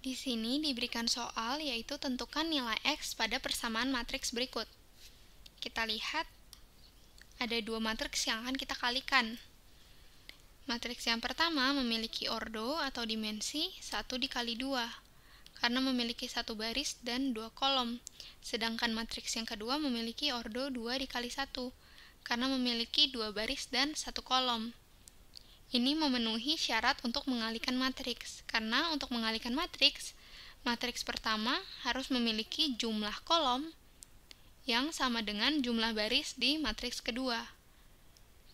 Di sini diberikan soal yaitu tentukan nilai X pada persamaan matriks berikut. Kita lihat ada dua matriks yang akan kita kalikan. Matriks yang pertama memiliki ordo atau dimensi 1 dikali 2 karena memiliki satu baris dan dua kolom. Sedangkan matriks yang kedua memiliki ordo 2 dikali 1 karena memiliki dua baris dan satu kolom. Ini memenuhi syarat untuk mengalihkan matriks, karena untuk mengalihkan matriks, matriks pertama harus memiliki jumlah kolom yang sama dengan jumlah baris di matriks kedua.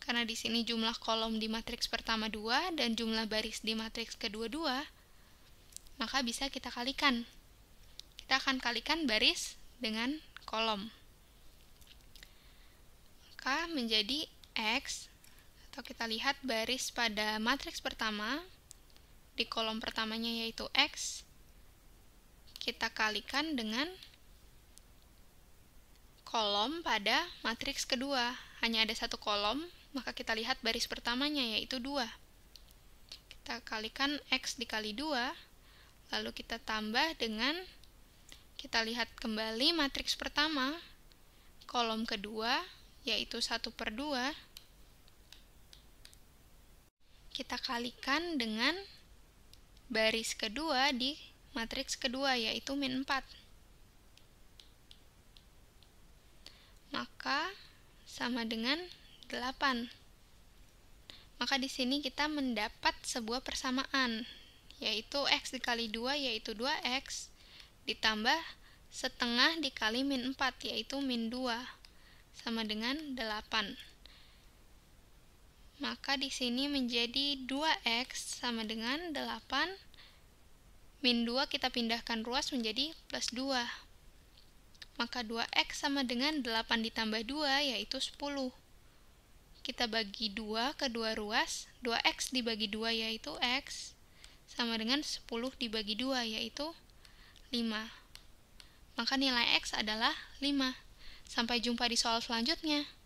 Karena di sini jumlah kolom di matriks pertama 2 dan jumlah baris di matriks kedua 2, maka bisa kita kalikan. Kita akan kalikan baris dengan kolom. Maka menjadi X atau kita lihat baris pada matriks pertama di kolom pertamanya yaitu X kita kalikan dengan kolom pada matriks kedua hanya ada satu kolom maka kita lihat baris pertamanya yaitu 2 kita kalikan X dikali 2 lalu kita tambah dengan kita lihat kembali matriks pertama kolom kedua yaitu 1 per 2 kita kalikan dengan baris kedua di matriks kedua yaitu min 4. Maka sama dengan 8. Maka di sini kita mendapat sebuah persamaan yaitu x dikali 2 yaitu 2x ditambah setengah dikali min 4 yaitu min 2 sama dengan 8 maka di sini menjadi 2x sama dengan 8 min 2 kita pindahkan ruas menjadi plus 2. Maka 2x sama dengan 8 ditambah 2 yaitu 10. Kita bagi 2 ke 2 ruas, 2x dibagi 2 yaitu x, sama dengan 10 dibagi 2 yaitu 5. Maka nilai x adalah 5. Sampai jumpa di soal selanjutnya.